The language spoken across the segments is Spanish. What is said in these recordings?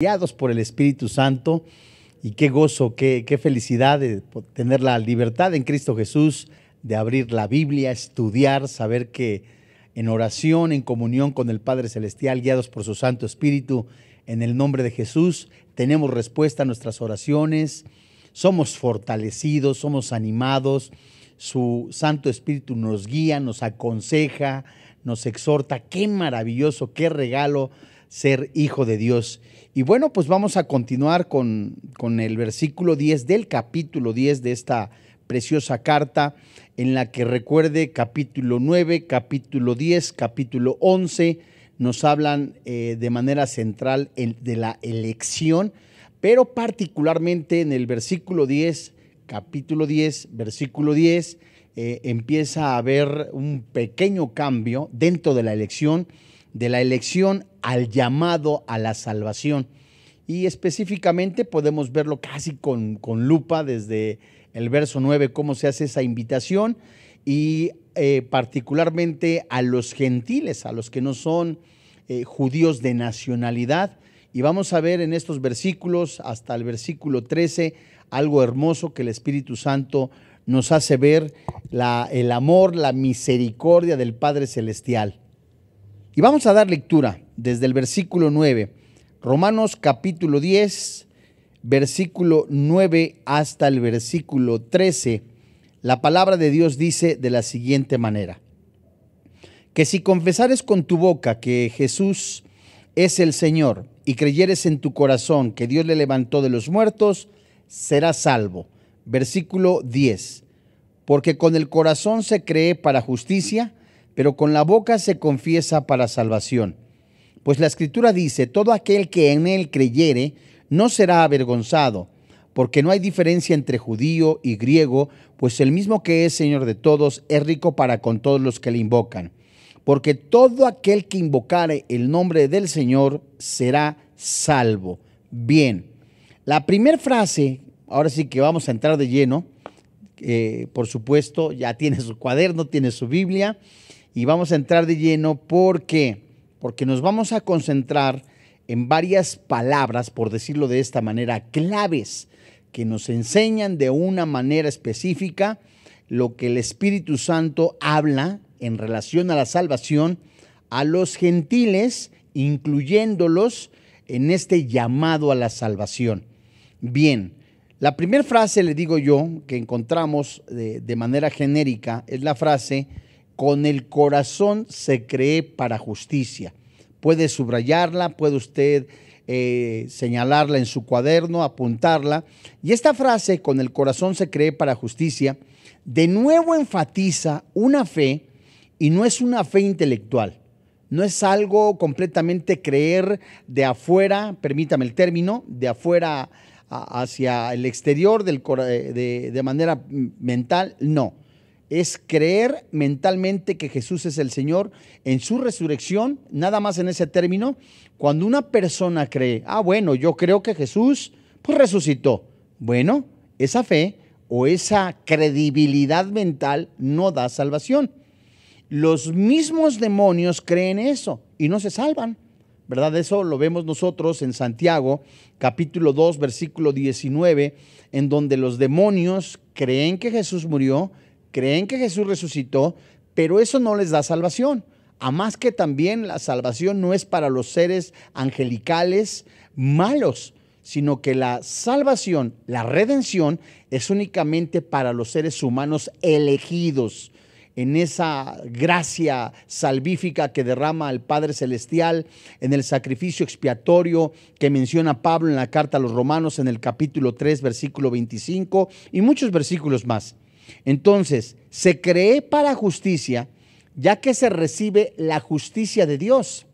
guiados por el Espíritu Santo. Y qué gozo, qué, felicidad de tener la libertad en Cristo Jesús, de abrir la Biblia, estudiar, saber que en oración, en comunión con el Padre Celestial, guiados por su Santo Espíritu, en el nombre de Jesús, tenemos respuesta a nuestras oraciones, somos fortalecidos, somos animados, su Santo Espíritu nos guía, nos aconseja, nos exhorta. Qué maravilloso, qué regalo ser hijo de Dios. Y bueno, pues vamos a continuar con, con el versículo 10 del capítulo 10 de esta preciosa carta en la que recuerde capítulo 9, capítulo 10, capítulo 11, nos hablan eh, de manera central de la elección, pero particularmente en el versículo 10, capítulo 10, versículo 10, eh, empieza a haber un pequeño cambio dentro de la elección de la elección al llamado a la salvación. Y específicamente podemos verlo casi con, lupa desde el verso 9, cómo se hace esa invitación y eh, particularmente a los gentiles, a los que no son eh, judíos de nacionalidad. Y vamos a ver en estos versículos hasta el versículo 13 algo hermoso que el Espíritu Santo nos hace ver la, el amor, la misericordia del Padre Celestial. Y vamos a dar lectura desde el versículo 9, Romanos capítulo 10, versículo 9 hasta el versículo 13. La palabra de Dios dice de la siguiente manera, que si confesares con tu boca que Jesús es el Señor y creyeres en tu corazón que Dios le levantó de los muertos, serás salvo. Versículo 10. Porque con el corazón se cree para justicia, pero con la boca se confiesa para salvación. Pues la escritura dice, todo aquel que en él creyere no será avergonzado, porque no hay diferencia entre judío y griego, pues el mismo que es Señor de todos es rico para con todos los que le invocan. Porque todo aquel que invocare el nombre del Señor será salvo. Bien, la primera frase, ahora sí que vamos a entrar de lleno, eh, por supuesto, ya tiene su cuaderno, tiene su Biblia, y vamos a entrar de lleno porque porque nos vamos a concentrar en varias palabras, por decirlo de esta manera, claves que nos enseñan de una manera específica lo que el Espíritu Santo habla en relación a la salvación a los gentiles, incluyéndolos en este llamado a la salvación. Bien, la primera frase, le digo yo, que encontramos de, de manera genérica, es la frase, con el corazón se cree para justicia. Puede subrayarla, puede usted eh, señalarla en su cuaderno, apuntarla. Y esta frase, con el corazón se cree para justicia, de nuevo enfatiza una fe y no es una fe intelectual. No es algo completamente creer de afuera, permítame el término, de afuera hacia el exterior eh, de manera mental, no es creer mentalmente que Jesús es el Señor en su resurrección, nada más en ese término. Cuando una persona cree, ah, bueno, yo creo que Jesús pues, resucitó. Bueno, esa fe o esa credibilidad mental no da salvación. Los mismos demonios creen eso y no se salvan. ¿verdad? Eso lo vemos nosotros en Santiago, capítulo 2, versículo 19, en donde los demonios creen que Jesús murió creen que Jesús resucitó, pero eso no les da salvación. A más que también la salvación no es para los seres angelicales malos, sino que la salvación, la redención, es únicamente para los seres humanos elegidos en esa gracia salvífica que derrama al Padre Celestial, en el sacrificio expiatorio que menciona Pablo en la carta a los Romanos en el capítulo 3, versículo 25 y muchos versículos más. Entonces, se cree para justicia ya que se recibe la justicia de Dios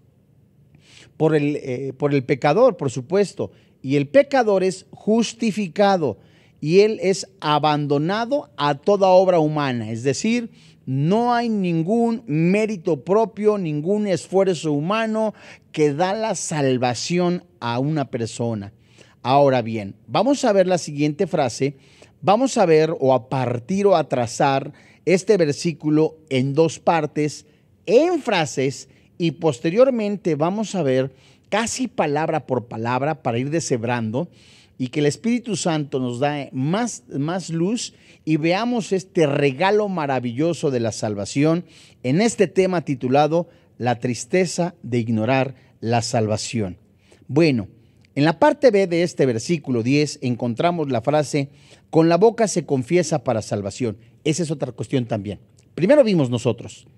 eh, por el, pecador, por supuesto. Y el pecador es justificado y él es abandonado a toda obra humana. Es decir, no hay ningún mérito propio, ningún esfuerzo humano que da la salvación a una persona. Ahora bien, vamos a ver la siguiente frase Vamos a ver o a partir o a trazar este versículo en dos partes, en frases, y posteriormente vamos a ver casi palabra por palabra para ir deshebrando y que el Espíritu Santo nos da más, más luz y veamos este regalo maravilloso de la salvación en este tema titulado La tristeza de ignorar la salvación. Bueno, en la parte B de este versículo 10 encontramos la frase, con la boca se confiesa para salvación. Esa es otra cuestión también. Primero vimos nosotros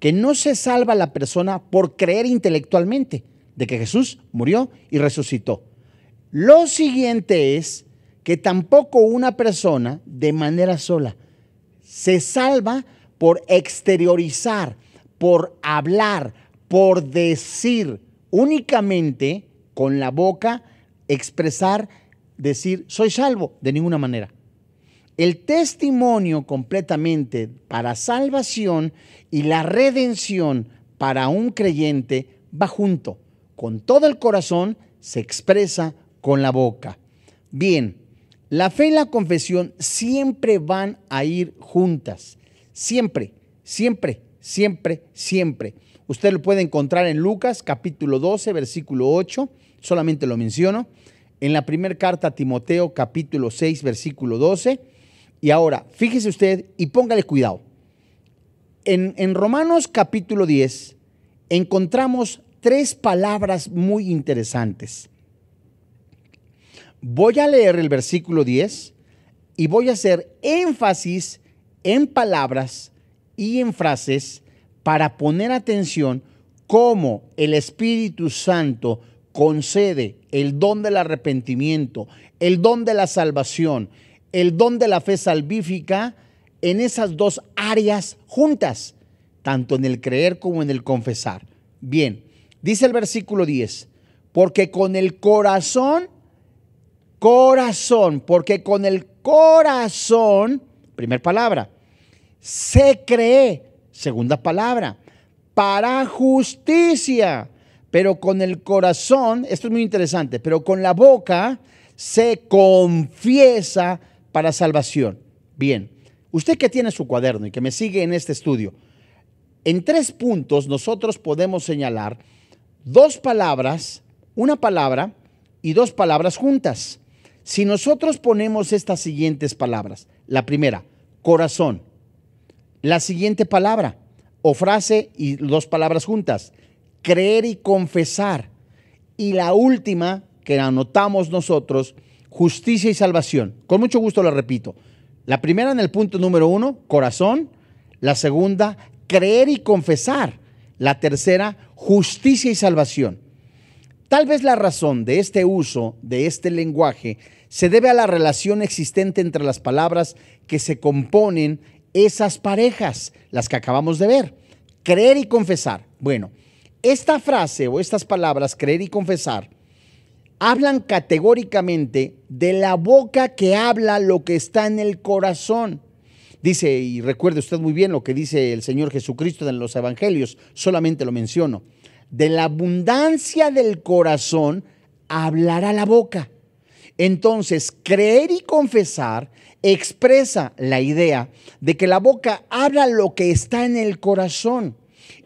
que no se salva la persona por creer intelectualmente de que Jesús murió y resucitó. Lo siguiente es que tampoco una persona de manera sola se salva por exteriorizar, por hablar, por decir únicamente con la boca, expresar, decir, soy salvo, de ninguna manera el testimonio completamente para salvación y la redención para un creyente va junto. Con todo el corazón se expresa con la boca. Bien, la fe y la confesión siempre van a ir juntas. Siempre, siempre, siempre, siempre. Usted lo puede encontrar en Lucas capítulo 12, versículo 8. Solamente lo menciono. En la primera carta a Timoteo capítulo 6, versículo 12 y ahora, fíjese usted y póngale cuidado. En, Romanos capítulo 10 encontramos tres palabras muy interesantes. Voy a leer el versículo 10 y voy a hacer énfasis en palabras y en frases para poner atención cómo el Espíritu Santo concede el don del arrepentimiento, el don de la salvación, el don de la fe salvífica en esas dos áreas juntas, tanto en el creer como en el confesar. Bien, dice el versículo 10, porque con el corazón, corazón, porque con el corazón, primer palabra, se cree, segunda palabra, para justicia, pero con el corazón, esto es muy interesante, pero con la boca se confiesa para salvación. Bien, usted que tiene su cuaderno y que me sigue en este estudio, en tres puntos nosotros podemos señalar dos palabras, una palabra y dos palabras juntas. Si nosotros ponemos estas siguientes palabras, la primera, corazón, la siguiente palabra o frase y dos palabras juntas, creer y confesar, y la última que anotamos nosotros, justicia y salvación. Con mucho gusto lo repito. La primera en el punto número uno, corazón. La segunda, creer y confesar. La tercera, justicia y salvación. Tal vez la razón de este uso de este lenguaje se debe a la relación existente entre las palabras que se componen esas parejas, las que acabamos de ver. Creer y confesar. Bueno, esta frase o estas palabras, creer y confesar, hablan categóricamente de la boca que habla lo que está en el corazón. Dice, y recuerde usted muy bien lo que dice el Señor Jesucristo en los Evangelios, solamente lo menciono, de la abundancia del corazón hablará la boca. Entonces, creer y confesar expresa la idea de que la boca habla lo que está en el corazón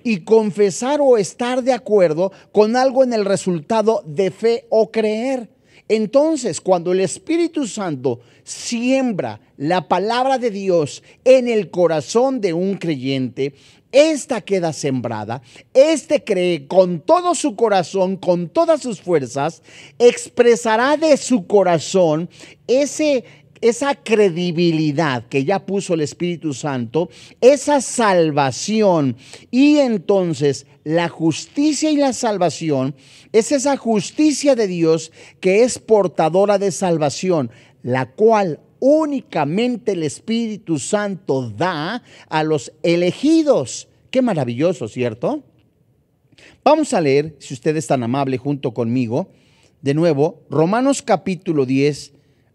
y confesar o estar de acuerdo con algo en el resultado de fe o creer. Entonces, cuando el Espíritu Santo siembra la palabra de Dios en el corazón de un creyente, esta queda sembrada, este cree con todo su corazón, con todas sus fuerzas, expresará de su corazón ese, esa credibilidad que ya puso el Espíritu Santo, esa salvación y entonces la justicia y la salvación es esa justicia de Dios que es portadora de salvación, la cual únicamente el Espíritu Santo da a los elegidos. Qué maravilloso, ¿cierto? Vamos a leer, si usted es tan amable junto conmigo, de nuevo, Romanos capítulo 10,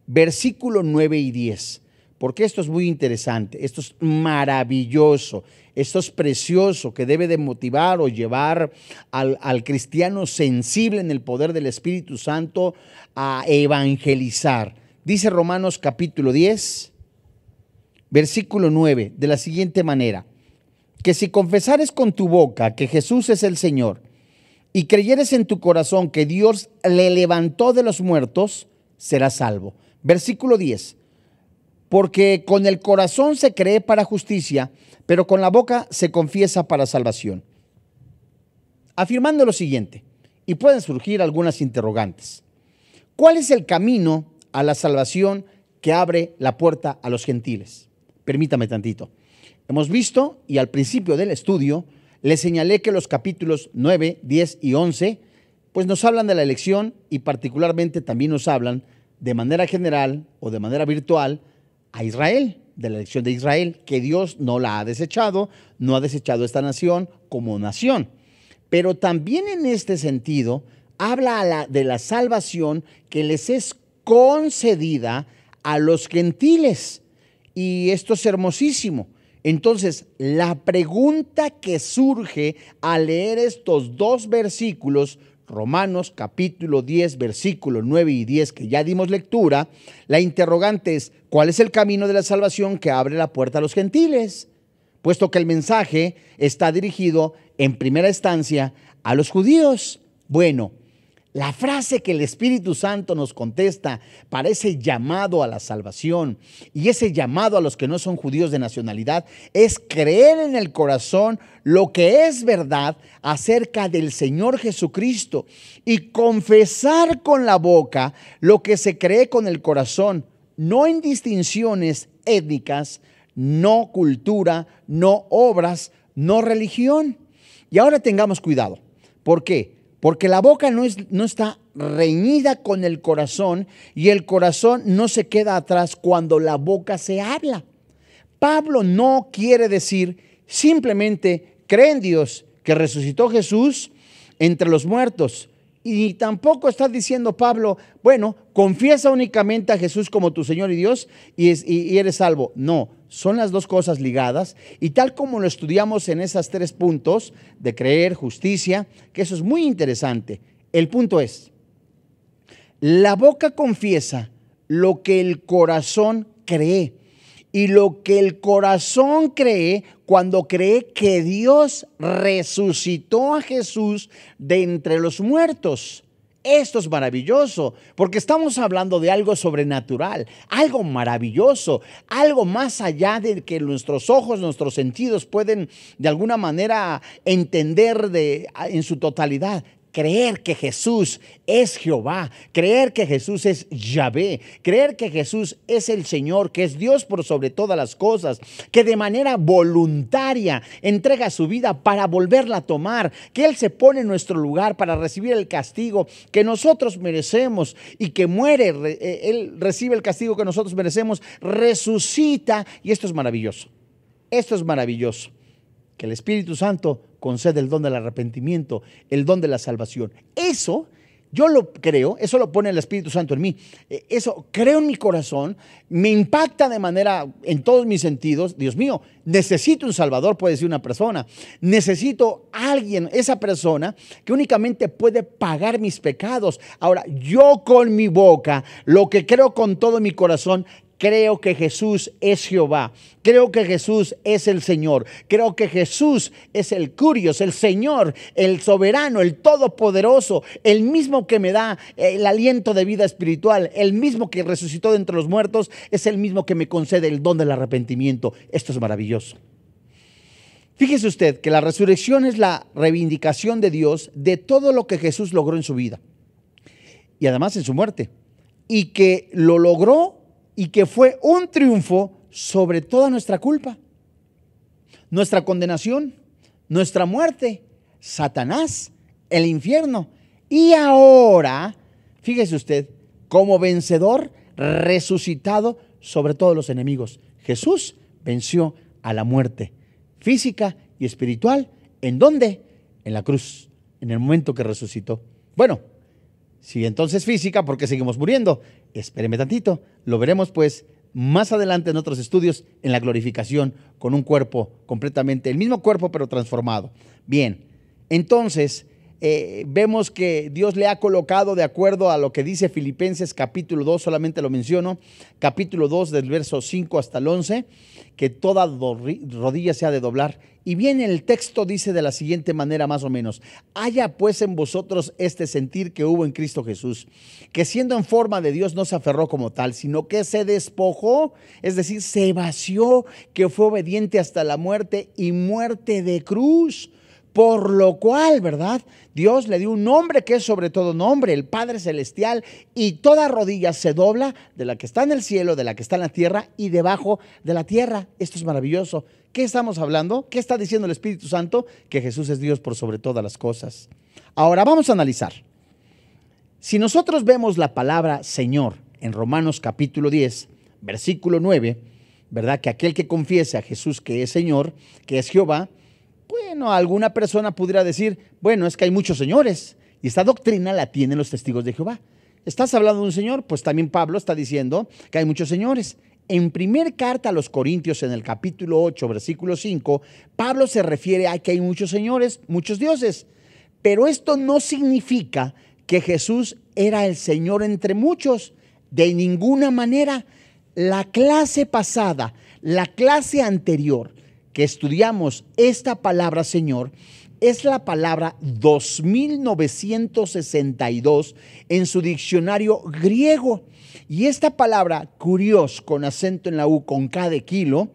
versículo 9 y 10, porque esto es muy interesante, esto es maravilloso, esto es precioso que debe de motivar o llevar al, al cristiano sensible en el poder del Espíritu Santo a evangelizar. Dice Romanos capítulo 10, versículo 9, de la siguiente manera, que si confesares con tu boca que Jesús es el Señor, y creyeres en tu corazón que Dios le levantó de los muertos, serás salvo. Versículo 10. Porque con el corazón se cree para justicia, pero con la boca se confiesa para salvación. Afirmando lo siguiente, y pueden surgir algunas interrogantes. ¿Cuál es el camino a la salvación que abre la puerta a los gentiles? Permítame tantito. Hemos visto, y al principio del estudio, le señalé que los capítulos 9, 10 y 11, pues nos hablan de la elección y particularmente también nos hablan de manera general o de manera virtual a Israel, de la elección de Israel, que Dios no la ha desechado, no ha desechado esta nación como nación. Pero también en este sentido habla de la salvación que les es concedida a los gentiles. Y esto es hermosísimo. Entonces, la pregunta que surge al leer estos dos versículos Romanos capítulo 10, versículos 9 y 10, que ya dimos lectura, la interrogante es, ¿cuál es el camino de la salvación que abre la puerta a los gentiles? Puesto que el mensaje está dirigido en primera instancia a los judíos. Bueno, la frase que el Espíritu Santo nos contesta para ese llamado a la salvación y ese llamado a los que no son judíos de nacionalidad es creer en el corazón lo que es verdad acerca del Señor Jesucristo y confesar con la boca lo que se cree con el corazón, no en distinciones étnicas, no cultura, no obras, no religión. Y ahora tengamos cuidado. ¿Por qué? porque la boca no, es, no está reñida con el corazón y el corazón no se queda atrás cuando la boca se habla. Pablo no quiere decir simplemente cree en Dios que resucitó Jesús entre los muertos. Y tampoco está diciendo Pablo, bueno, confiesa únicamente a Jesús como tu Señor y Dios y, y eres salvo. No, son las dos cosas ligadas y tal como lo estudiamos en esas tres puntos de creer, justicia, que eso es muy interesante. El punto es, la boca confiesa lo que el corazón cree y lo que el corazón cree cuando cree que Dios resucitó a Jesús de entre los muertos. Esto es maravilloso, porque estamos hablando de algo sobrenatural, algo maravilloso, algo más allá de que nuestros ojos, nuestros sentidos pueden de alguna manera entender de, en su totalidad creer que Jesús es Jehová, creer que Jesús es Yahvé, creer que Jesús es el Señor, que es Dios por sobre todas las cosas, que de manera voluntaria entrega su vida para volverla a tomar, que Él se pone en nuestro lugar para recibir el castigo que nosotros merecemos y que muere, eh, Él recibe el castigo que nosotros merecemos, resucita y esto es maravilloso. Esto es maravilloso. Que el Espíritu Santo concede el don del arrepentimiento, el don de la salvación. Eso yo lo creo, eso lo pone el Espíritu Santo en mí. Eh, eso creo en mi corazón, me impacta de manera en todos mis sentidos. Dios mío, necesito un Salvador, puede decir una persona. Necesito alguien, esa persona que únicamente puede pagar mis pecados. Ahora, yo con mi boca, lo que creo con todo mi corazón, creo que Jesús es Jehová, creo que Jesús es el Señor, creo que Jesús es el Curios, el Señor, el soberano, el todopoderoso, el mismo que me da eh, el aliento de vida espiritual, el mismo que resucitó de entre los muertos, es el mismo que me concede el don del arrepentimiento. Esto es maravilloso. Fíjese usted que la resurrección es la reivindicación de Dios de todo lo que Jesús logró en su vida y además en su muerte. Y que lo logró y que fue un triunfo sobre toda nuestra culpa, nuestra condenación, nuestra muerte, Satanás, el infierno. Y ahora, fíjese usted, como vencedor resucitado sobre todos los enemigos, Jesús venció a la muerte física y espiritual. ¿En dónde? En la cruz, en el momento que resucitó. Bueno, si entonces física, ¿por qué seguimos muriendo? espéreme tantito, lo veremos pues más adelante en otros estudios en la glorificación con un cuerpo completamente, el mismo cuerpo pero transformado. Bien, entonces eh, vemos que Dios le ha colocado de acuerdo a lo que dice Filipenses capítulo 2, solamente lo menciono, capítulo 2 del verso 5 hasta el 11, que toda rodilla se ha de doblar. Y bien el texto dice de la siguiente manera más o menos, haya pues en vosotros este sentir que hubo en Cristo Jesús, que siendo en forma de Dios no se aferró como tal, sino que se despojó, es decir, se vació, que fue obediente hasta la muerte y muerte de cruz. Por lo cual, ¿verdad? Dios le dio un nombre que es sobre todo nombre, el Padre Celestial, y toda rodilla se dobla de la que está en el cielo, de la que está en la tierra y debajo de la tierra. Esto es maravilloso. ¿Qué estamos hablando? ¿Qué está diciendo el Espíritu Santo? Que Jesús es Dios por sobre todas las cosas. Ahora vamos a analizar. Si nosotros vemos la palabra Señor en Romanos capítulo 10, versículo 9, ¿verdad? Que aquel que confiese a Jesús que es Señor, que es Jehová, bueno, alguna persona pudiera decir, bueno, es que hay muchos señores y esta doctrina la tienen los testigos de Jehová. Estás hablando de un señor, pues también Pablo está diciendo que hay muchos señores. En primer carta a los Corintios, en el capítulo 8, versículo 5, Pablo se refiere a que hay muchos señores, muchos dioses. Pero esto no significa que Jesús era el Señor entre muchos. De ninguna manera. La clase pasada, la clase anterior, que estudiamos esta palabra, Señor, es la palabra 2962 en su diccionario griego. Y esta palabra, curios, con acento en la U, con K de kilo,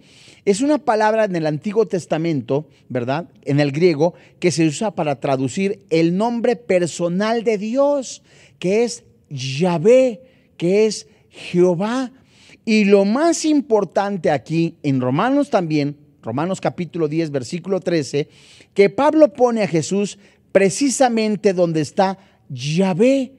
es una palabra en el Antiguo Testamento, ¿verdad? En el griego, que se usa para traducir el nombre personal de Dios, que es Yahvé, que es Jehová. Y lo más importante aquí, en Romanos también, Romanos capítulo 10, versículo 13, que Pablo pone a Jesús precisamente donde está Yahvé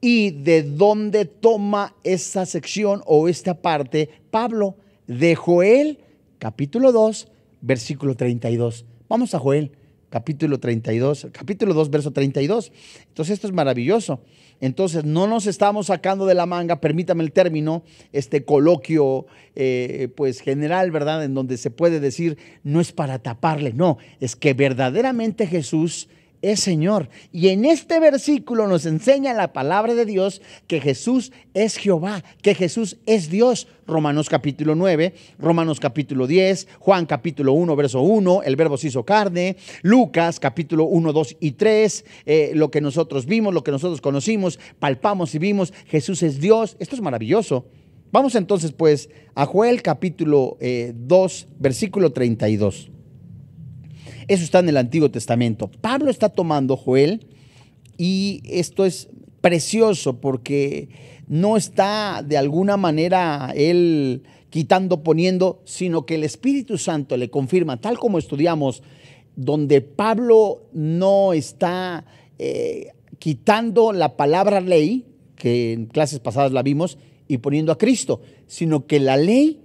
y de dónde toma esta sección o esta parte Pablo de Joel capítulo 2, versículo 32. Vamos a Joel capítulo 32, capítulo 2, verso 32. Entonces esto es maravilloso. Entonces, no nos estamos sacando de la manga, permítame el término, este coloquio eh, pues general, ¿verdad? En donde se puede decir, no es para taparle, no, es que verdaderamente Jesús es Señor. Y en este versículo nos enseña la palabra de Dios que Jesús es Jehová, que Jesús es Dios. Romanos capítulo 9, Romanos capítulo 10, Juan capítulo 1, verso 1, el verbo se hizo carne, Lucas capítulo 1, 2 y 3, eh, lo que nosotros vimos, lo que nosotros conocimos, palpamos y vimos, Jesús es Dios. Esto es maravilloso. Vamos entonces pues a Joel capítulo 2, eh, versículo 32. Eso está en el Antiguo Testamento. Pablo está tomando Joel y esto es precioso porque no está de alguna manera él quitando, poniendo, sino que el Espíritu Santo le confirma, tal como estudiamos, donde Pablo no está eh, quitando la palabra ley, que en clases pasadas la vimos, y poniendo a Cristo, sino que la ley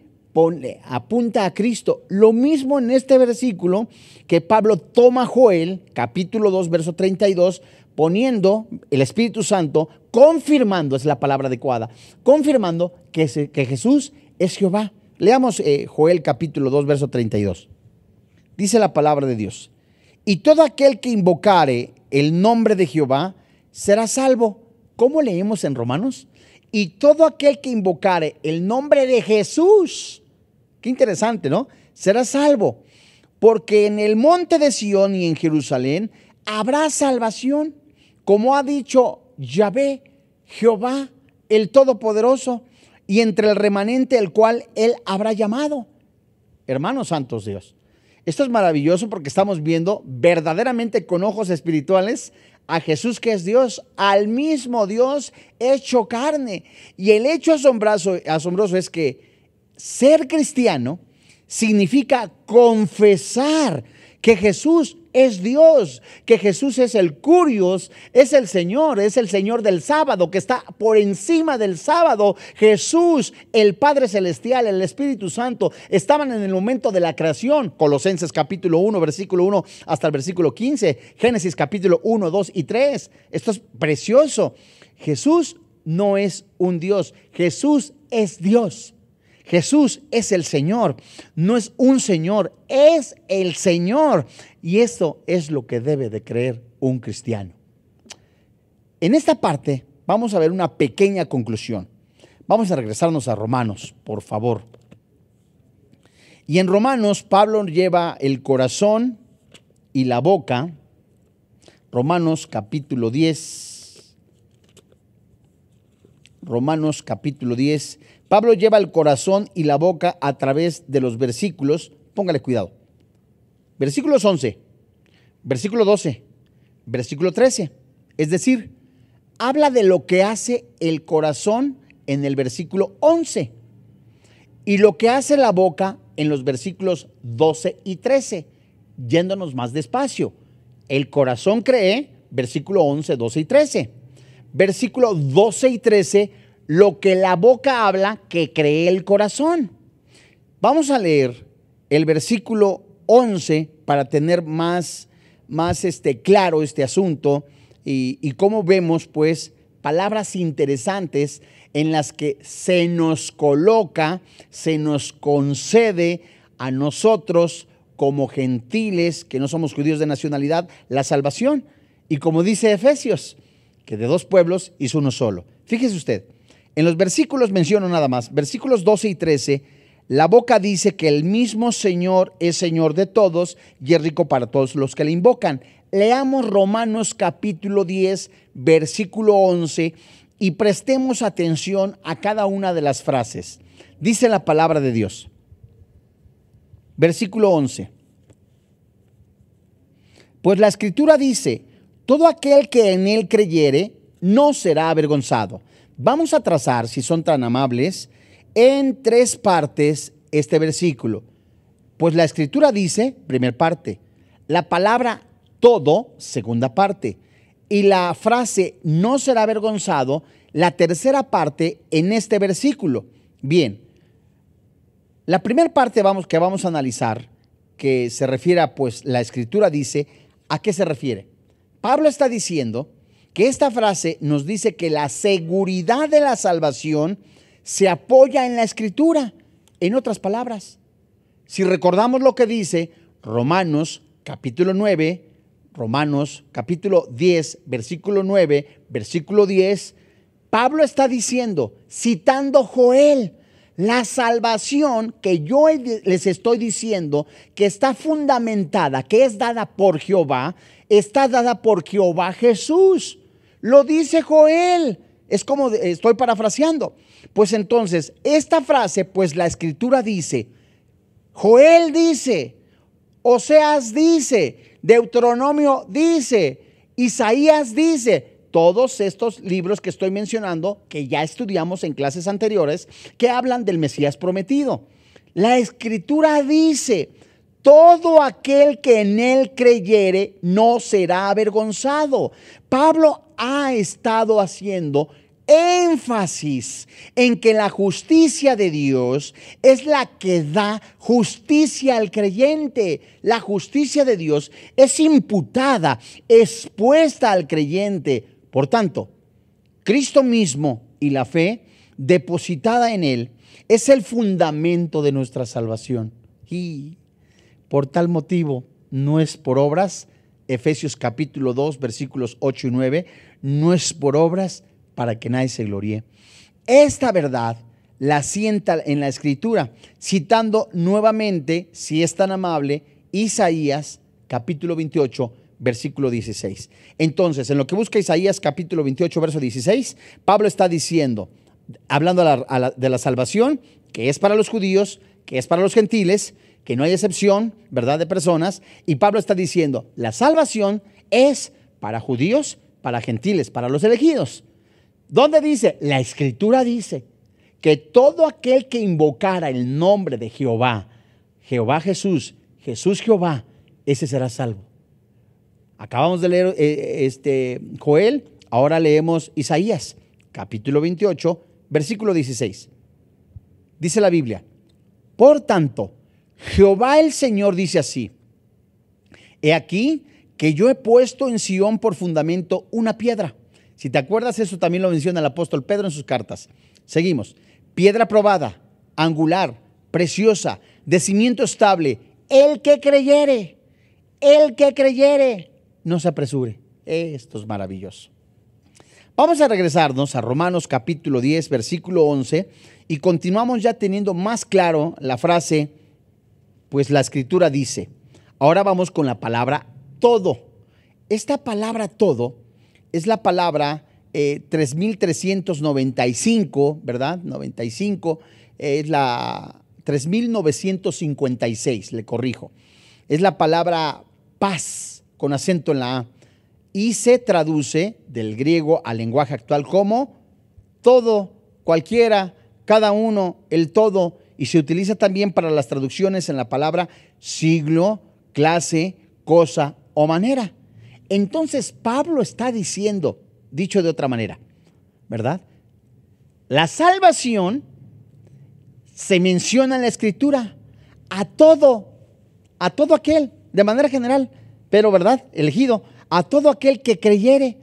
apunta a Cristo. Lo mismo en este versículo que Pablo toma Joel, capítulo 2, verso 32, poniendo el Espíritu Santo, confirmando, es la palabra adecuada, confirmando que, Jesús es Jehová. Leamos eh, Joel capítulo 2, verso 32. Dice la palabra de Dios. Y todo aquel que invocare el nombre de Jehová será salvo. ¿Cómo leemos en Romanos? Y todo aquel que invocare el nombre de Jesús Qué interesante, ¿no? Será salvo, porque en el monte de Sión y en Jerusalén habrá salvación, como ha dicho Yahvé, Jehová, el Todopoderoso, y entre el remanente el cual Él habrá llamado. Hermanos santos Dios, esto es maravilloso porque estamos viendo verdaderamente con ojos espirituales a Jesús que es Dios, al mismo Dios hecho carne. Y el hecho asombroso, asombroso es que ser cristiano significa confesar que Jesús es Dios, que Jesús es el Curios, es el Señor, es el Señor del sábado, que está por encima del sábado. Jesús, el Padre Celestial, el Espíritu Santo, estaban en el momento de la creación. Colosenses capítulo 1, versículo 1 hasta el versículo 15, Génesis capítulo 1, 2 y 3. Esto es precioso. Jesús no es un Dios, Jesús es Dios. Jesús es el Señor, no es un Señor, es el Señor. Y esto es lo que debe de creer un cristiano. En esta parte vamos a ver una pequeña conclusión. Vamos a regresarnos a Romanos, por favor. Y en Romanos Pablo lleva el corazón y la boca. Romanos capítulo 10. Romanos capítulo 10 Pablo lleva el corazón y la boca a través de los versículos, póngale cuidado. Versículos 11, versículo 12, versículo 13. Es decir, habla de lo que hace el corazón en el versículo 11 y lo que hace la boca en los versículos 12 y 13, yéndonos más despacio. El corazón cree, versículo 11, 12 y 13. Versículo 12 y 13 lo que la boca habla que cree el corazón. Vamos a leer el versículo 11 para tener más, más este, claro este asunto y, y cómo vemos pues palabras interesantes en las que se nos coloca, se nos concede a nosotros como gentiles, que no somos judíos de nacionalidad, la salvación. Y como dice Efesios, que de dos pueblos hizo uno solo. Fíjese usted, en los versículos menciono nada más, versículos 12 y 13, la boca dice que el mismo Señor es Señor de todos y es rico para todos los que le invocan. Leamos Romanos capítulo 10, versículo 11 y prestemos atención a cada una de las frases. Dice la palabra de Dios. Versículo 11. Pues la escritura dice, todo aquel que en él creyere no será avergonzado. Vamos a trazar, si son tan amables, en tres partes este versículo. Pues la escritura dice, primer parte, la palabra todo, segunda parte, y la frase no será avergonzado, la tercera parte en este versículo. Bien, la primera parte vamos, que vamos a analizar, que se refiere a, pues la escritura dice, ¿a qué se refiere? Pablo está diciendo que esta frase nos dice que la seguridad de la salvación se apoya en la escritura. En otras palabras, si recordamos lo que dice Romanos capítulo 9, Romanos capítulo 10, versículo 9, versículo 10, Pablo está diciendo, citando Joel, la salvación que yo les estoy diciendo que está fundamentada, que es dada por Jehová, está dada por Jehová Jesús. Lo dice Joel. Es como estoy parafraseando. Pues entonces, esta frase, pues la escritura dice, Joel dice, Oseas dice, Deuteronomio dice, Isaías dice, todos estos libros que estoy mencionando, que ya estudiamos en clases anteriores, que hablan del Mesías prometido. La escritura dice, todo aquel que en él creyere no será avergonzado. Pablo ha estado haciendo énfasis en que la justicia de Dios es la que da justicia al creyente. La justicia de Dios es imputada, expuesta al creyente. Por tanto, Cristo mismo y la fe depositada en Él es el fundamento de nuestra salvación. Y por tal motivo, no es por obras, Efesios capítulo 2, versículos 8 y 9, no es por obras para que nadie se gloríe. Esta verdad la sienta en la escritura, citando nuevamente, si es tan amable, Isaías capítulo 28, versículo 16. Entonces, en lo que busca Isaías capítulo 28, verso 16, Pablo está diciendo, hablando de la salvación, que es para los judíos, que es para los gentiles, que no hay excepción, ¿verdad?, de personas. Y Pablo está diciendo, la salvación es para judíos para gentiles, para los elegidos. ¿Dónde dice? La escritura dice que todo aquel que invocara el nombre de Jehová, Jehová Jesús, Jesús Jehová, ese será salvo. Acabamos de leer eh, eh, este Joel, ahora leemos Isaías, capítulo 28, versículo 16. Dice la Biblia, por tanto, Jehová el Señor dice así, he aquí, que yo he puesto en Sión por fundamento una piedra. Si te acuerdas, eso también lo menciona el apóstol Pedro en sus cartas. Seguimos. Piedra probada, angular, preciosa, de cimiento estable. El que creyere, el que creyere, no se apresure. Esto es maravilloso. Vamos a regresarnos a Romanos capítulo 10, versículo 11, y continuamos ya teniendo más claro la frase, pues la escritura dice. Ahora vamos con la palabra todo. Esta palabra todo es la palabra 3395, eh, ¿verdad? 95 es la 3956, le corrijo. Es la palabra paz con acento en la A y se traduce del griego al lenguaje actual como todo, cualquiera, cada uno, el todo y se utiliza también para las traducciones en la palabra siglo, clase, cosa o manera. Entonces Pablo está diciendo, dicho de otra manera, ¿verdad? La salvación se menciona en la escritura a todo, a todo aquel, de manera general, pero ¿verdad? Elegido, a todo aquel que creyere.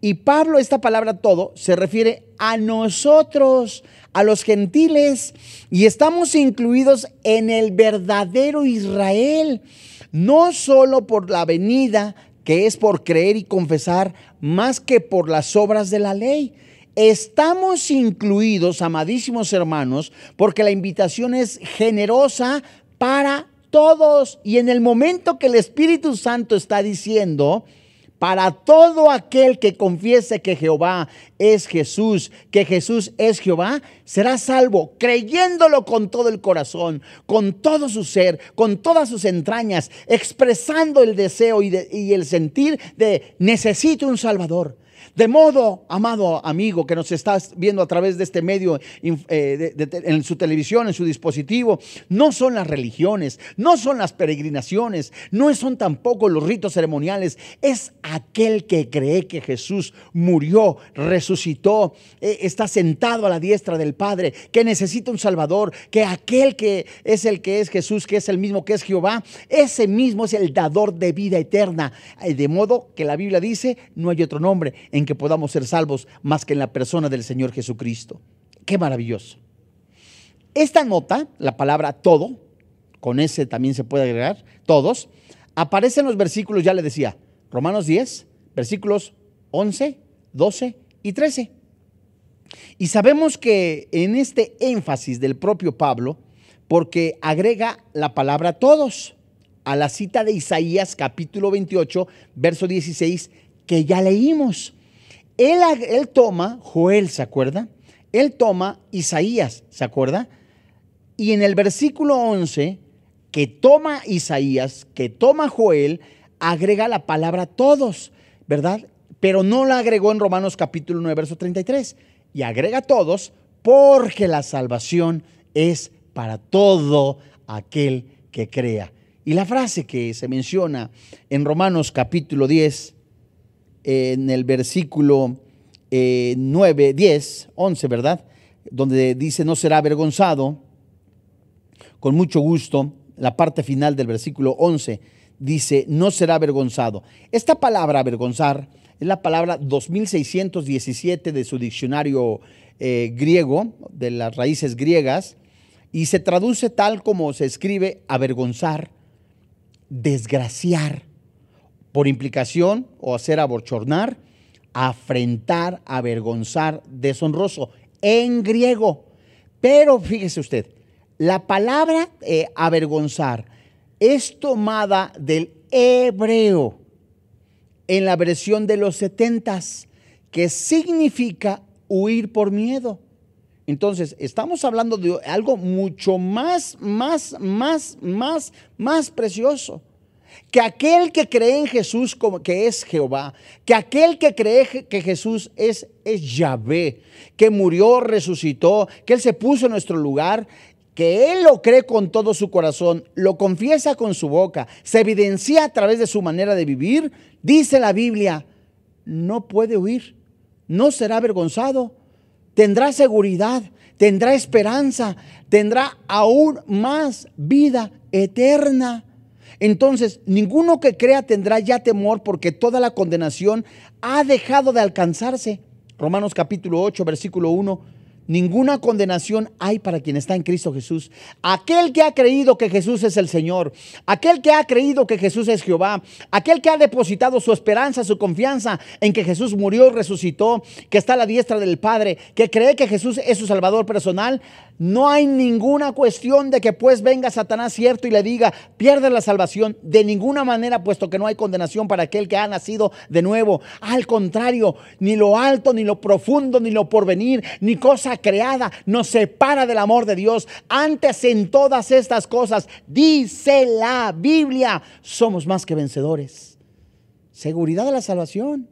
Y Pablo, esta palabra todo, se refiere a nosotros, a los gentiles, y estamos incluidos en el verdadero Israel no solo por la venida, que es por creer y confesar, más que por las obras de la ley. Estamos incluidos, amadísimos hermanos, porque la invitación es generosa para todos. Y en el momento que el Espíritu Santo está diciendo, para todo aquel que confiese que Jehová es Jesús, que Jesús es Jehová, será salvo, creyéndolo con todo el corazón, con todo su ser, con todas sus entrañas, expresando el deseo y, el sentir de necesito un Salvador. De modo, amado amigo que nos estás viendo a través de este medio, eh, en su televisión, en su dispositivo, no son las religiones, no son las peregrinaciones, no son tampoco los ritos ceremoniales, es aquel que cree que Jesús murió, resucitó, eh, está sentado a la diestra del Padre, que necesita un Salvador, que aquel que es el que es Jesús, que es el mismo que es Jehová, ese mismo es el dador de vida eterna. De modo que la Biblia dice, no hay otro nombre que podamos ser salvos más que en la persona del Señor Jesucristo. Qué maravilloso. Esta nota, la palabra todo, con ese también se puede agregar, todos, aparece en los versículos, ya le decía, Romanos 10, versículos 11, 12 y 13. Y sabemos que en este énfasis del propio Pablo, porque agrega la palabra todos a la cita de Isaías capítulo 28, verso 16, que ya leímos. Él, toma, Joel, ¿se acuerda? Él toma Isaías, ¿se acuerda? Y en el versículo 11, que toma Isaías, que toma Joel, agrega la palabra todos, ¿verdad? Pero no la agregó en Romanos capítulo 9, verso 33. Y agrega todos porque la salvación es para todo aquel que crea. Y la frase que se menciona en Romanos capítulo 10, en el versículo 9, 10, 11, ¿verdad? Donde dice, no será avergonzado. Con mucho gusto, la parte final del versículo 11 dice, no será avergonzado. Esta palabra avergonzar es la palabra 2617 de su diccionario eh, griego, de las raíces griegas, y se traduce tal como se escribe avergonzar, desgraciar, por implicación o hacer aborchornar, afrentar, avergonzar, deshonroso, en griego. Pero fíjese usted, la palabra eh, avergonzar es tomada del hebreo en la versión de los setentas, que significa huir por miedo. Entonces, estamos hablando de algo mucho más, más, más, más, más precioso que aquel que cree en Jesús como que es Jehová, que aquel que cree que Jesús es, es Yahvé, que murió, resucitó, que Él se puso en nuestro lugar, que Él lo cree con todo su corazón, lo confiesa con su boca, se evidencia a través de su manera de vivir, dice la Biblia, no puede huir, no será avergonzado, tendrá seguridad, tendrá esperanza, tendrá aún más vida eterna. Entonces, ninguno que crea tendrá ya temor porque toda la condenación ha dejado de alcanzarse. Romanos capítulo 8, versículo 1 Ninguna condenación hay para quien está en Cristo Jesús. Aquel que ha creído que Jesús es el Señor, aquel que ha creído que Jesús es Jehová, aquel que ha depositado su esperanza, su confianza en que Jesús murió y resucitó, que está a la diestra del Padre, que cree que Jesús es su Salvador personal, no hay ninguna cuestión de que pues venga Satanás cierto y le diga, pierde la salvación de ninguna manera, puesto que no hay condenación para aquel que ha nacido de nuevo. Al contrario, ni lo alto, ni lo profundo, ni lo porvenir, ni cosa creada nos separa del amor de Dios. Antes en todas estas cosas, dice la Biblia, somos más que vencedores. Seguridad de la salvación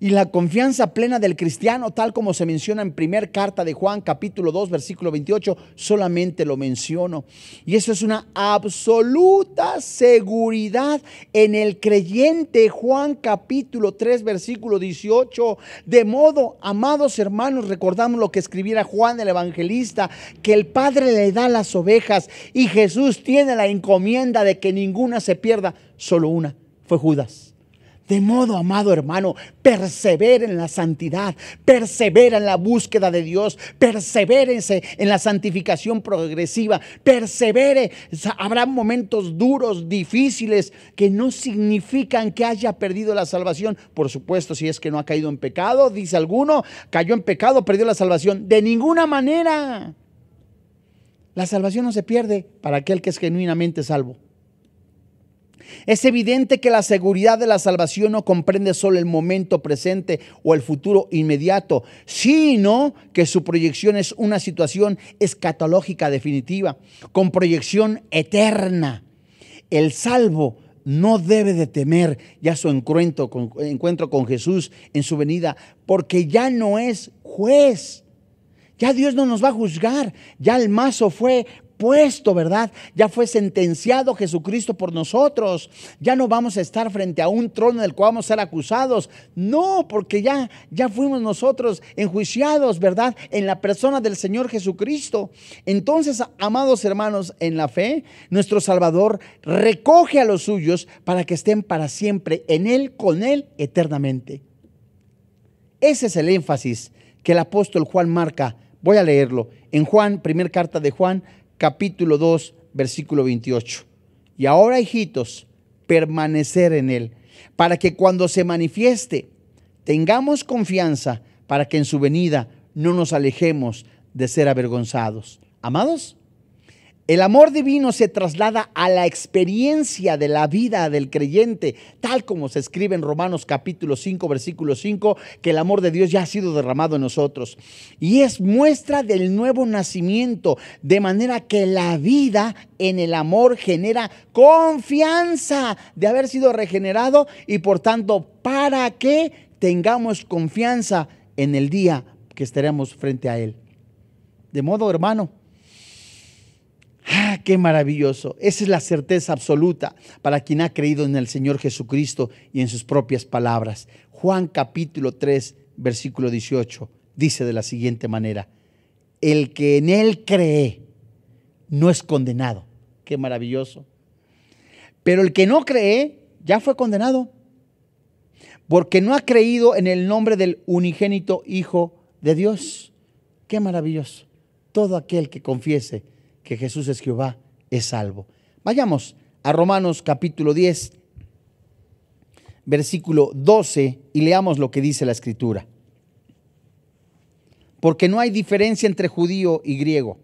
y la confianza plena del cristiano, tal como se menciona en Primera carta de Juan, capítulo 2, versículo 28, solamente lo menciono. Y eso es una absoluta seguridad en el creyente, Juan capítulo 3, versículo 18. De modo, amados hermanos, recordamos lo que escribiera Juan el evangelista, que el Padre le da las ovejas y Jesús tiene la encomienda de que ninguna se pierda, solo una, fue Judas. De modo, amado hermano, persevera en la santidad, persevera en la búsqueda de Dios, perseverense en la santificación progresiva, persevere. Habrá momentos duros, difíciles, que no significan que haya perdido la salvación. Por supuesto, si es que no ha caído en pecado, dice alguno, cayó en pecado, perdió la salvación. De ninguna manera. La salvación no se pierde para aquel que es genuinamente salvo. Es evidente que la seguridad de la salvación no comprende solo el momento presente o el futuro inmediato, sino que su proyección es una situación escatológica definitiva, con proyección eterna. El salvo no debe de temer ya su encuentro con, encuentro con Jesús en su venida, porque ya no es juez. Ya Dios no nos va a juzgar. Ya el mazo fue puesto, ¿verdad? Ya fue sentenciado Jesucristo por nosotros. Ya no vamos a estar frente a un trono del cual vamos a ser acusados. No, porque ya ya fuimos nosotros enjuiciados, ¿verdad? En la persona del Señor Jesucristo. Entonces, amados hermanos, en la fe, nuestro Salvador recoge a los suyos para que estén para siempre en él, con él eternamente. Ese es el énfasis que el apóstol Juan marca. Voy a leerlo. En Juan, primer carta de Juan, capítulo 2, versículo 28. Y ahora, hijitos, permanecer en Él, para que cuando se manifieste, tengamos confianza para que en su venida no nos alejemos de ser avergonzados. Amados, el amor divino se traslada a la experiencia de la vida del creyente, tal como se escribe en Romanos capítulo 5, versículo 5, que el amor de Dios ya ha sido derramado en nosotros. Y es muestra del nuevo nacimiento, de manera que la vida en el amor genera confianza de haber sido regenerado y por tanto para que tengamos confianza en el día que estaremos frente a Él. De modo, hermano, ¡Ah, qué maravilloso! Esa es la certeza absoluta para quien ha creído en el Señor Jesucristo y en sus propias palabras. Juan capítulo 3, versículo 18, dice de la siguiente manera, el que en él cree no es condenado. ¡Qué maravilloso! Pero el que no cree ya fue condenado, porque no ha creído en el nombre del unigénito Hijo de Dios. ¡Qué maravilloso! Todo aquel que confiese que Jesús es Jehová, es salvo. Vayamos a Romanos capítulo 10, versículo 12, y leamos lo que dice la escritura. Porque no hay diferencia entre judío y griego,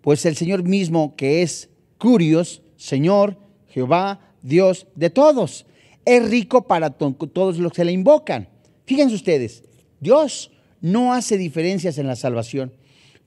pues el Señor mismo que es curios, Señor, Jehová, Dios de todos, es rico para todos los que le invocan. Fíjense ustedes, Dios no hace diferencias en la salvación,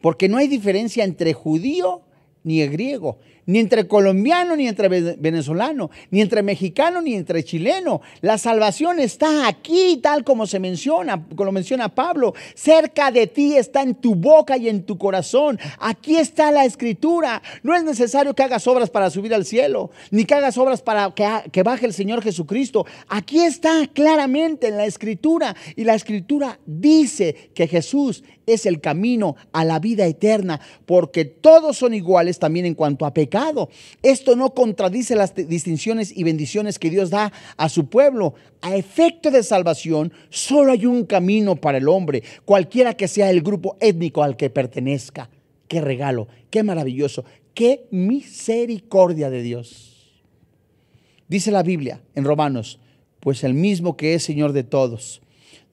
porque no hay diferencia entre judío ni griego, ni entre colombiano, ni entre venezolano, ni entre mexicano, ni entre chileno. La salvación está aquí, tal como se menciona, como menciona Pablo. Cerca de ti está en tu boca y en tu corazón. Aquí está la escritura. No es necesario que hagas obras para subir al cielo, ni que hagas obras para que, que baje el Señor Jesucristo. Aquí está claramente en la escritura. Y la escritura dice que Jesús es el camino a la vida eterna, porque todos son iguales también en cuanto a pecado. Esto no contradice las distinciones y bendiciones que Dios da a su pueblo. A efecto de salvación, solo hay un camino para el hombre, cualquiera que sea el grupo étnico al que pertenezca. Qué regalo, qué maravilloso, qué misericordia de Dios. Dice la Biblia en Romanos, pues el mismo que es Señor de todos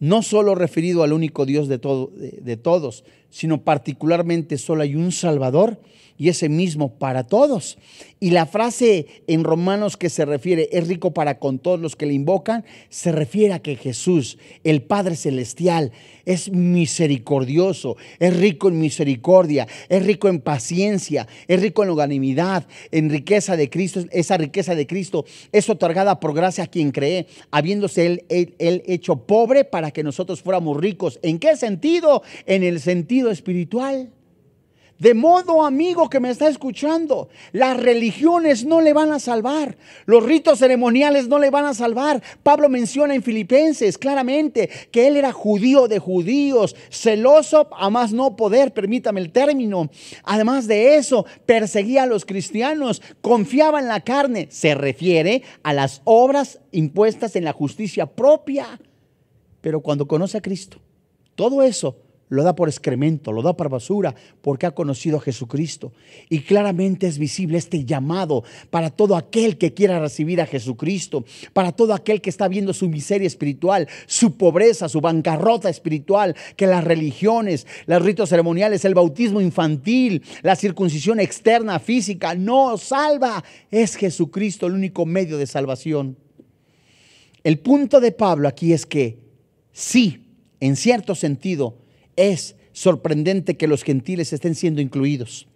no solo referido al único Dios de, todos, sino particularmente solo hay un Salvador y ese mismo para todos. Y la frase en Romanos que se refiere, es rico para con todos los que le invocan, se refiere a que Jesús, el Padre Celestial, es misericordioso, es rico en misericordia, es rico en paciencia, es rico en longanimidad, en riqueza de Cristo. Esa riqueza de Cristo es otorgada por gracia a quien cree, habiéndose él hecho pobre para que nosotros fuéramos ricos. ¿En qué sentido? En el sentido espiritual. De modo, amigo que me está escuchando, las religiones no le van a salvar, los ritos ceremoniales no le van a salvar. Pablo menciona en Filipenses claramente que él era judío de judíos, celoso a más no poder, permítame el término. Además de eso, perseguía a los cristianos, confiaba en la carne, se refiere a las obras impuestas en la justicia propia. Pero cuando conoce a Cristo, todo eso lo da por excremento, lo da por basura, porque ha conocido a Jesucristo. Y claramente es visible este llamado para todo aquel que quiera recibir a Jesucristo, para todo aquel que está viendo su miseria espiritual, su pobreza, su bancarrota espiritual, que las religiones, los ritos ceremoniales, el bautismo infantil, la circuncisión externa, física, no salva. Es Jesucristo el único medio de salvación. El punto de Pablo aquí es que sí, en cierto sentido, es sorprendente que los gentiles estén siendo incluidos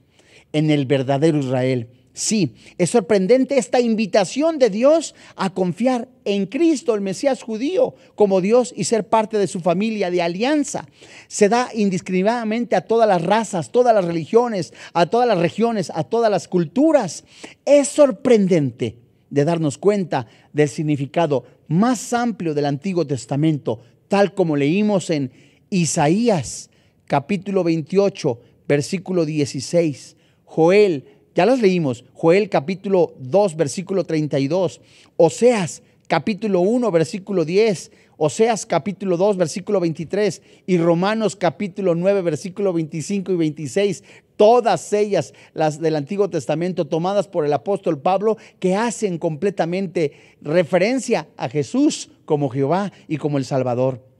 en el verdadero Israel. Sí, es sorprendente esta invitación de Dios a confiar en Cristo, el Mesías judío, como Dios y ser parte de su familia de alianza. Se da indiscriminadamente a todas las razas, todas las religiones, a todas las regiones, a todas las culturas. Es sorprendente de darnos cuenta del significado más amplio del Antiguo Testamento, tal como leímos en Isaías capítulo 28, versículo 16, Joel, ya las leímos, Joel capítulo 2, versículo 32, Oseas capítulo 1, versículo 10, Oseas capítulo 2, versículo 23 y Romanos capítulo 9, versículo 25 y 26, todas ellas las del Antiguo Testamento tomadas por el apóstol Pablo que hacen completamente referencia a Jesús como Jehová y como el Salvador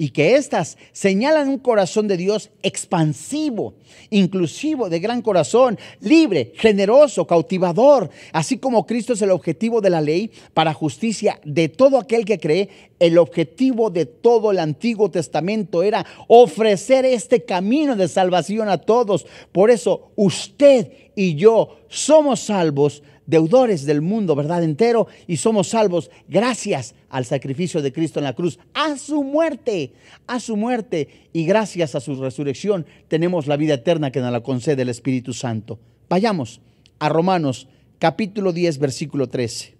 y que éstas señalan un corazón de Dios expansivo, inclusivo, de gran corazón, libre, generoso, cautivador, así como Cristo es el objetivo de la ley para justicia de todo aquel que cree, el objetivo de todo el Antiguo Testamento era ofrecer este camino de salvación a todos. Por eso usted y yo somos salvos deudores del mundo, ¿verdad? Entero, y somos salvos gracias al sacrificio de Cristo en la cruz, a su muerte, a su muerte, y gracias a su resurrección tenemos la vida eterna que nos la concede el Espíritu Santo. Vayamos a Romanos capítulo 10, versículo 13.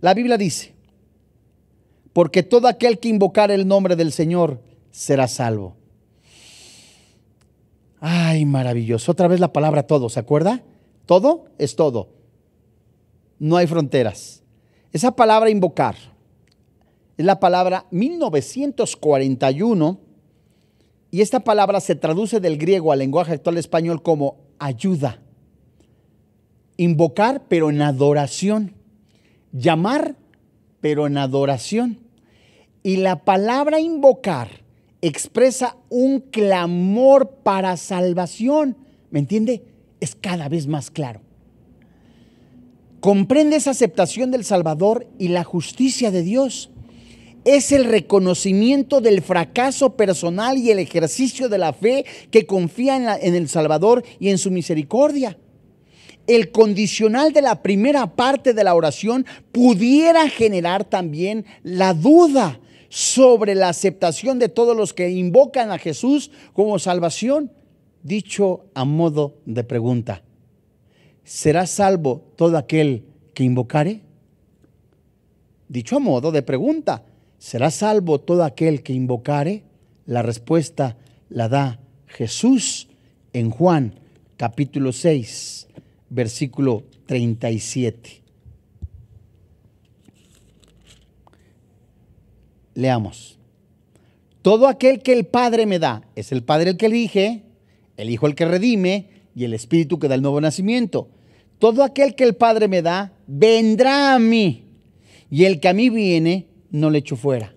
La Biblia dice, porque todo aquel que invocar el nombre del Señor será salvo. Ay, maravilloso. Otra vez la palabra todo, ¿se acuerda? Todo es todo. No hay fronteras. Esa palabra invocar es la palabra 1941 y esta palabra se traduce del griego al lenguaje actual español como ayuda. Invocar pero en adoración. Llamar pero en adoración. Y la palabra invocar expresa un clamor para salvación. ¿Me entiende? es cada vez más claro. Comprende esa aceptación del Salvador y la justicia de Dios. Es el reconocimiento del fracaso personal y el ejercicio de la fe que confía en, el Salvador y en su misericordia el condicional de la primera parte de la oración pudiera generar también la duda sobre la aceptación de todos los que invocan a Jesús como salvación dicho a modo de pregunta. ¿Será salvo todo aquel que invocare? Dicho a modo de pregunta, ¿será salvo todo aquel que invocare? La respuesta la da Jesús en Juan capítulo 6, versículo 37. Leamos. Todo aquel que el Padre me da, es el Padre el que elige, el Hijo el que redime y el Espíritu que da el nuevo nacimiento. Todo aquel que el Padre me da, vendrá a mí. Y el que a mí viene, no le echo fuera.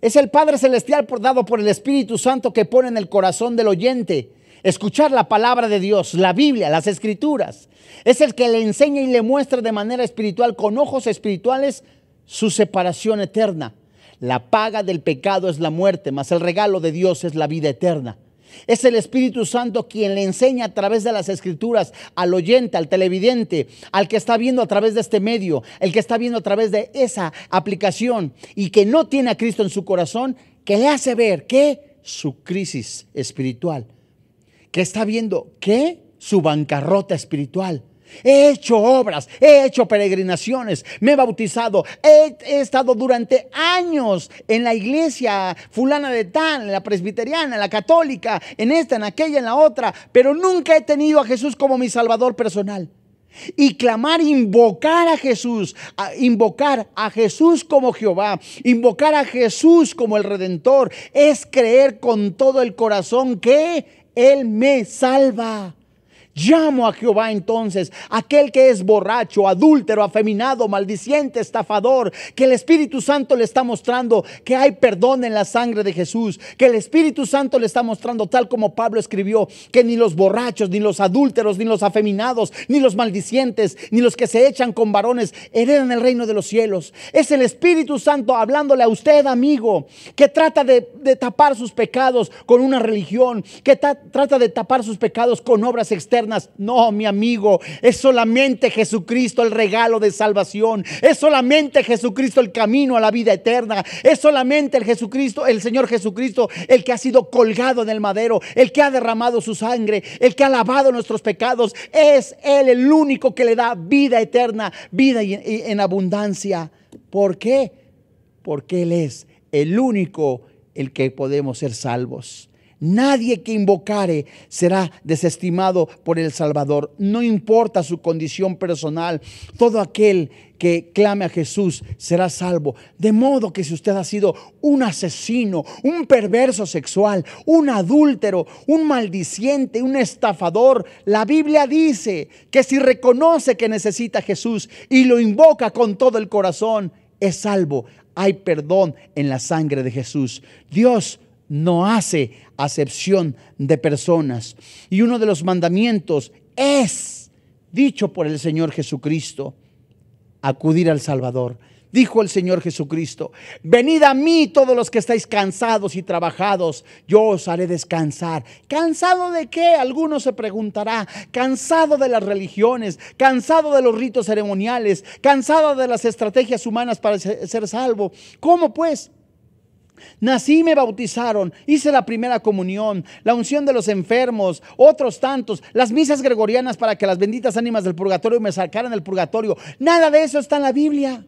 Es el Padre Celestial dado por el Espíritu Santo que pone en el corazón del oyente escuchar la palabra de Dios, la Biblia, las escrituras. Es el que le enseña y le muestra de manera espiritual, con ojos espirituales, su separación eterna. La paga del pecado es la muerte, mas el regalo de Dios es la vida eterna. Es el Espíritu Santo quien le enseña a través de las escrituras al oyente, al televidente, al que está viendo a través de este medio, el que está viendo a través de esa aplicación y que no tiene a Cristo en su corazón, que le hace ver que su crisis espiritual, que está viendo que su bancarrota espiritual, He hecho obras, he hecho peregrinaciones, me he bautizado, he, estado durante años en la iglesia fulana de tal, en la presbiteriana, en la católica, en esta, en aquella, en la otra, pero nunca he tenido a Jesús como mi Salvador personal. Y clamar, invocar a Jesús, invocar a Jesús como Jehová, invocar a Jesús como el Redentor, es creer con todo el corazón que Él me salva. Llamo a Jehová entonces, aquel que es borracho, adúltero, afeminado, maldiciente, estafador, que el Espíritu Santo le está mostrando que hay perdón en la sangre de Jesús, que el Espíritu Santo le está mostrando, tal como Pablo escribió, que ni los borrachos, ni los adúlteros, ni los afeminados, ni los maldicientes, ni los que se echan con varones heredan el reino de los cielos. Es el Espíritu Santo hablándole a usted, amigo, que trata de, tapar sus pecados con una religión, que trata de tapar sus pecados con obras externas no, mi amigo, es solamente Jesucristo el regalo de salvación. Es solamente Jesucristo el camino a la vida eterna. Es solamente el Jesucristo, el Señor Jesucristo, el que ha sido colgado en el madero, el que ha derramado su sangre, el que ha lavado nuestros pecados. Es Él el único que le da vida eterna, vida en abundancia. ¿Por qué? Porque Él es el único el que podemos ser salvos. Nadie que invocare será desestimado por el Salvador. No importa su condición personal, todo aquel que clame a Jesús será salvo. De modo que si usted ha sido un asesino, un perverso sexual, un adúltero, un maldiciente, un estafador, la Biblia dice que si reconoce que necesita a Jesús y lo invoca con todo el corazón, es salvo. Hay perdón en la sangre de Jesús. Dios no hace acepción de personas. Y uno de los mandamientos es, dicho por el Señor Jesucristo, acudir al Salvador. Dijo el Señor Jesucristo, venid a mí todos los que estáis cansados y trabajados, yo os haré descansar. ¿Cansado de qué? Alguno se preguntará. Cansado de las religiones, cansado de los ritos ceremoniales, cansado de las estrategias humanas para ser salvo. ¿Cómo pues? Nací me bautizaron, hice la primera comunión, la unción de los enfermos, otros tantos, las misas gregorianas para que las benditas ánimas del purgatorio me sacaran del purgatorio. Nada de eso está en la Biblia.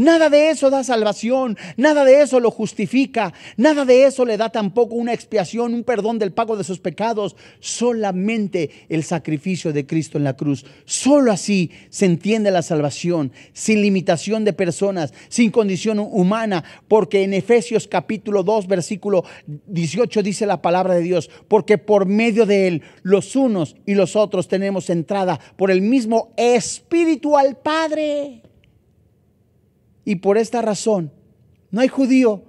Nada de eso da salvación, nada de eso lo justifica, nada de eso le da tampoco una expiación, un perdón del pago de sus pecados, solamente el sacrificio de Cristo en la cruz. Solo así se entiende la salvación, sin limitación de personas, sin condición humana, porque en Efesios capítulo 2, versículo 18 dice la palabra de Dios, porque por medio de él los unos y los otros tenemos entrada por el mismo Espíritu al Padre. Y por esta razón, no hay judío,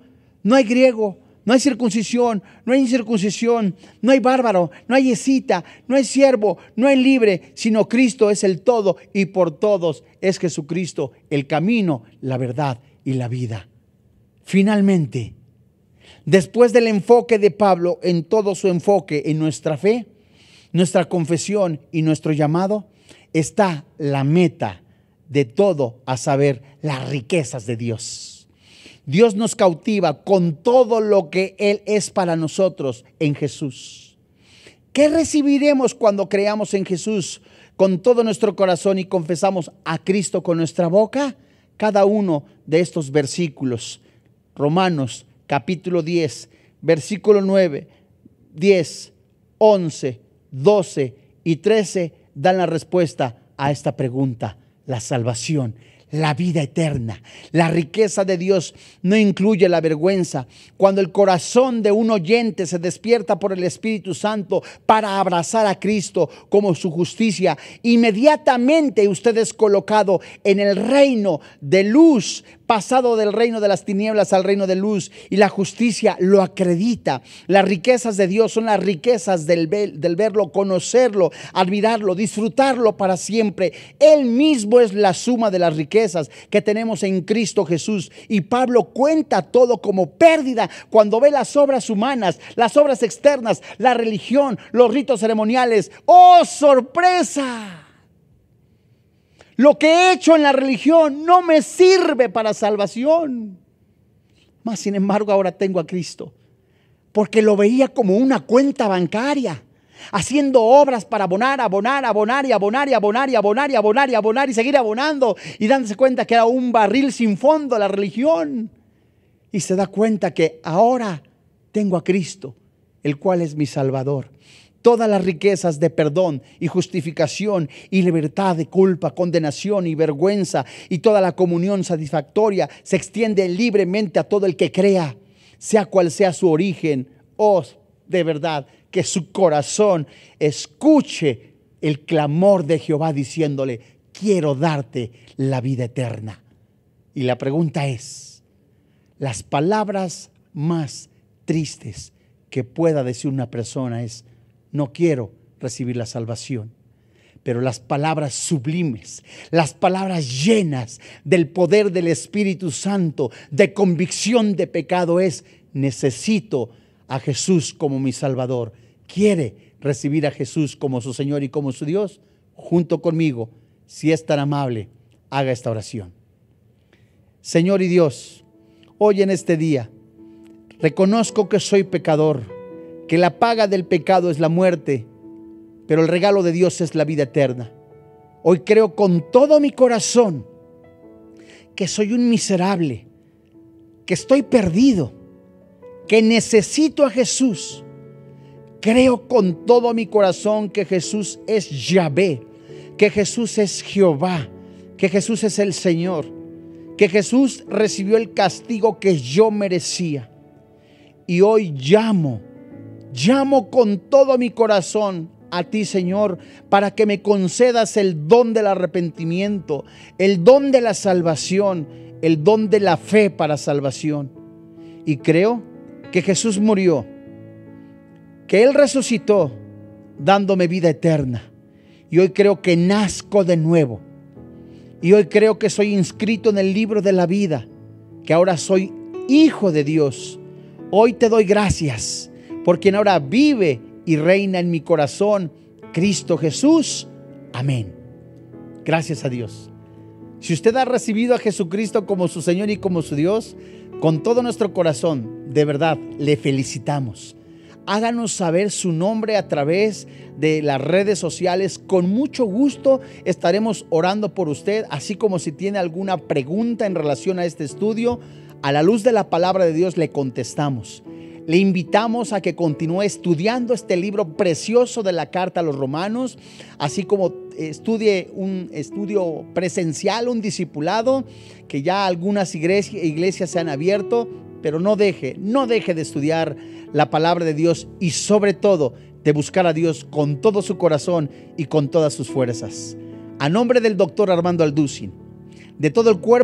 no hay griego, no hay circuncisión, no hay incircuncisión, no hay bárbaro, no hay escita, no hay siervo, no hay libre, sino Cristo es el todo y por todos es Jesucristo, el camino, la verdad y la vida. Finalmente, después del enfoque de Pablo en todo su enfoque en nuestra fe, nuestra confesión y nuestro llamado, está la meta de todo a saber las riquezas de Dios. Dios nos cautiva con todo lo que Él es para nosotros en Jesús. ¿Qué recibiremos cuando creamos en Jesús con todo nuestro corazón y confesamos a Cristo con nuestra boca? Cada uno de estos versículos. Romanos capítulo 10, versículo 9, 10, 11, 12 y 13 dan la respuesta a esta pregunta la salvación, la vida eterna. La riqueza de Dios no incluye la vergüenza. Cuando el corazón de un oyente se despierta por el Espíritu Santo para abrazar a Cristo como su justicia, inmediatamente usted es colocado en el reino de luz pasado del reino de las tinieblas al reino de luz y la justicia lo acredita. Las riquezas de Dios son las riquezas del, del verlo, conocerlo, admirarlo, disfrutarlo para siempre. Él mismo es la suma de las riquezas que tenemos en Cristo Jesús. Y Pablo cuenta todo como pérdida cuando ve las obras humanas, las obras externas, la religión, los ritos ceremoniales. ¡Oh, sorpresa! Lo que he hecho en la religión no me sirve para salvación. Más sin embargo, ahora tengo a Cristo, porque lo veía como una cuenta bancaria, haciendo obras para abonar, abonar, abonar y abonar y abonar y abonar y abonar y abonar y seguir abonando y dándose cuenta que era un barril sin fondo la religión. Y se da cuenta que ahora tengo a Cristo, el cual es mi Salvador todas las riquezas de perdón y justificación y libertad de culpa, condenación y vergüenza y toda la comunión satisfactoria se extiende libremente a todo el que crea, sea cual sea su origen. Oh, de verdad, que su corazón escuche el clamor de Jehová diciéndole, quiero darte la vida eterna. Y la pregunta es, las palabras más tristes que pueda decir una persona es, no quiero recibir la salvación. Pero las palabras sublimes, las palabras llenas del poder del Espíritu Santo, de convicción de pecado es, necesito a Jesús como mi Salvador. Quiere recibir a Jesús como su Señor y como su Dios. Junto conmigo, si es tan amable, haga esta oración. Señor y Dios, hoy en este día, reconozco que soy pecador que la paga del pecado es la muerte, pero el regalo de Dios es la vida eterna. Hoy creo con todo mi corazón que soy un miserable, que estoy perdido, que necesito a Jesús. Creo con todo mi corazón que Jesús es Yahvé, que Jesús es Jehová, que Jesús es el Señor, que Jesús recibió el castigo que yo merecía. Y hoy llamo Llamo con todo mi corazón a ti, Señor, para que me concedas el don del arrepentimiento, el don de la salvación, el don de la fe para salvación. Y creo que Jesús murió, que Él resucitó dándome vida eterna. Y hoy creo que nazco de nuevo. Y hoy creo que soy inscrito en el libro de la vida, que ahora soy hijo de Dios. Hoy te doy gracias porque quien ahora vive y reina en mi corazón, Cristo Jesús. Amén. Gracias a Dios. Si usted ha recibido a Jesucristo como su Señor y como su Dios, con todo nuestro corazón, de verdad, le felicitamos. Háganos saber su nombre a través de las redes sociales. Con mucho gusto estaremos orando por usted, así como si tiene alguna pregunta en relación a este estudio. A la luz de la palabra de Dios le contestamos. Le invitamos a que continúe estudiando este libro precioso de la carta a los romanos, así como estudie un estudio presencial, un discipulado, que ya algunas iglesias, se han abierto, pero no deje, no deje de estudiar la palabra de Dios y sobre todo de buscar a Dios con todo su corazón y con todas sus fuerzas. A nombre del doctor Armando Alducin, de todo el cuerpo,